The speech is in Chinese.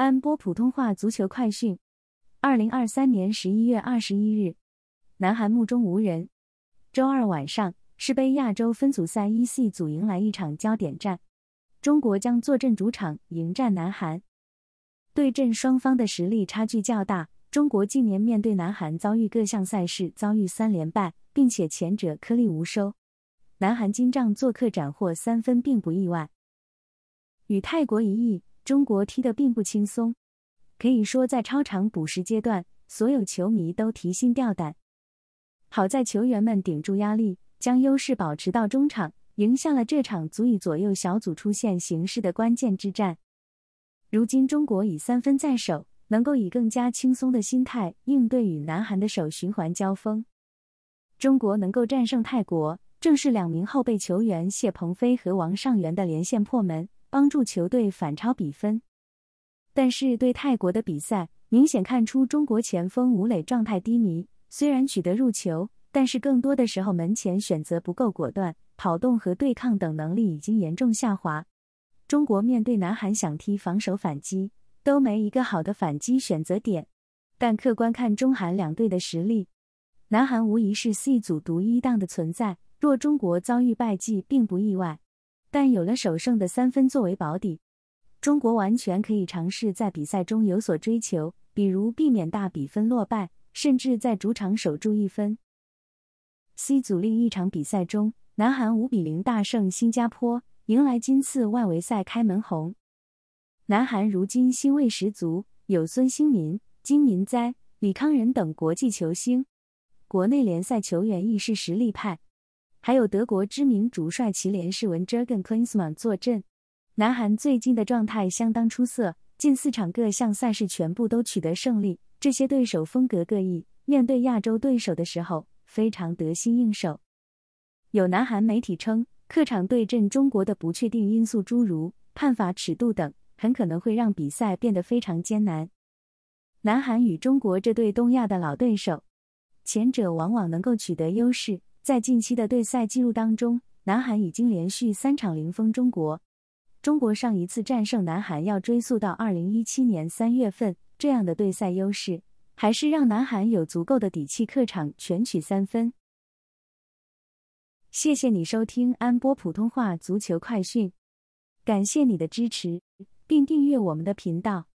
安播普通话足球快讯：二零二三年十一月二十一日，南韩目中无人。周二晚上，世杯亚洲分组赛 E 组迎来一场焦点战，中国将坐镇主场迎战南韩。对阵双方的实力差距较大，中国近年面对南韩遭遇各项赛事遭遇三连败，并且前者颗粒无收，南韩金帐做客斩获三分并不意外。与泰国一役。中国踢得并不轻松，可以说在超长补时阶段，所有球迷都提心吊胆。好在球员们顶住压力，将优势保持到中场，赢下了这场足以左右小组出线形势的关键之战。如今中国以三分在手，能够以更加轻松的心态应对与南韩的首循环交锋。中国能够战胜泰国，正是两名后备球员谢鹏飞和王上源的连线破门。帮助球队反超比分，但是对泰国的比赛明显看出中国前锋吴磊状态低迷，虽然取得入球，但是更多的时候门前选择不够果断，跑动和对抗等能力已经严重下滑。中国面对南韩想踢防守反击都没一个好的反击选择点，但客观看中韩两队的实力，南韩无疑是 C 组独一档的存在，若中国遭遇败绩并不意外。但有了首胜的三分作为保底，中国完全可以尝试在比赛中有所追求，比如避免大比分落败，甚至在主场守住一分。C 组另一场比赛中，南韩五比零大胜新加坡，迎来今次外围赛开门红。南韩如今欣慰十足，有孙兴民、金民哉、李康仁等国际球星，国内联赛球员亦是实力派。还有德国知名主帅齐连士文 Jürgen Klinsmann 坐镇。南韩最近的状态相当出色，近四场各项赛事全部都取得胜利。这些对手风格各异，面对亚洲对手的时候非常得心应手。有南韩媒体称，客场对阵中国的不确定因素诸如判罚尺度等，很可能会让比赛变得非常艰难。南韩与中国这对东亚的老对手，前者往往能够取得优势。在近期的对赛记录当中，南韩已经连续三场零封中国。中国上一次战胜南韩要追溯到二零一七年三月份。这样的对赛优势，还是让南韩有足够的底气客场全取三分。谢谢你收听安播普通话足球快讯，感谢你的支持，并订阅我们的频道。